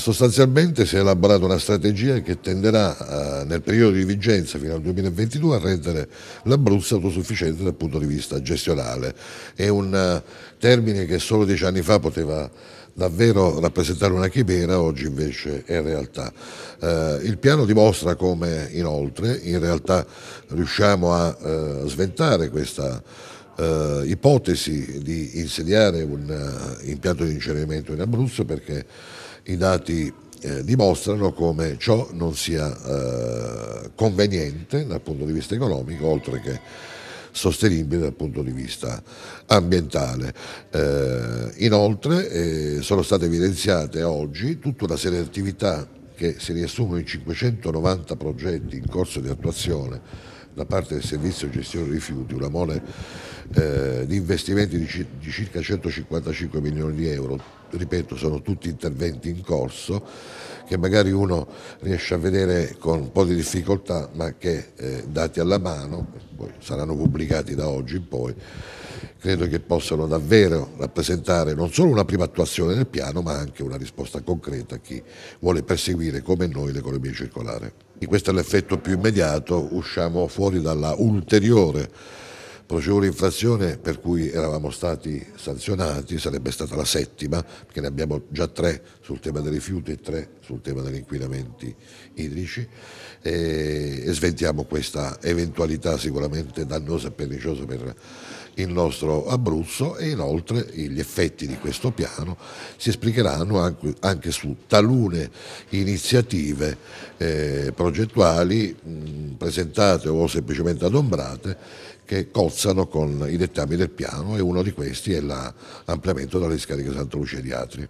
Sostanzialmente si è elaborata una strategia che tenderà eh, nel periodo di vigenza fino al 2022 a rendere l'Abruzzo autosufficiente dal punto di vista gestionale. È un eh, termine che solo dieci anni fa poteva davvero rappresentare una chimera, oggi invece è realtà. Eh, il piano dimostra come inoltre in realtà riusciamo a eh, sventare questa Uh, ipotesi di insediare un uh, impianto di incenerimento in Abruzzo perché i dati eh, dimostrano come ciò non sia eh, conveniente dal punto di vista economico, oltre che sostenibile dal punto di vista ambientale. Eh, inoltre eh, sono state evidenziate oggi tutta una serie di attività che si riassumono in 590 progetti in corso di attuazione da parte del servizio gestione rifiuti una mole eh, di investimenti di, di circa 155 milioni di euro. Ripeto, sono tutti interventi in corso che magari uno riesce a vedere con un po' di difficoltà, ma che eh, dati alla mano, poi saranno pubblicati da oggi in poi, credo che possano davvero rappresentare non solo una prima attuazione del piano ma anche una risposta concreta a chi vuole perseguire come noi l'economia circolare. E questo è l'effetto più immediato, usciamo fuori dalla ulteriore procedura di infrazione per cui eravamo stati sanzionati, sarebbe stata la settima, perché ne abbiamo già tre sul tema dei rifiuti e tre sul tema degli inquinamenti idrici e, e sventiamo questa eventualità sicuramente dannosa e perniciosa per il nostro Abruzzo e inoltre gli effetti di questo piano si esplicheranno anche, anche su talune iniziative eh, progettuali mh, presentate o semplicemente adombrate che cozzano con i dettami del piano e uno di questi è l'ampliamento della discarica Santa Lucia di Atri.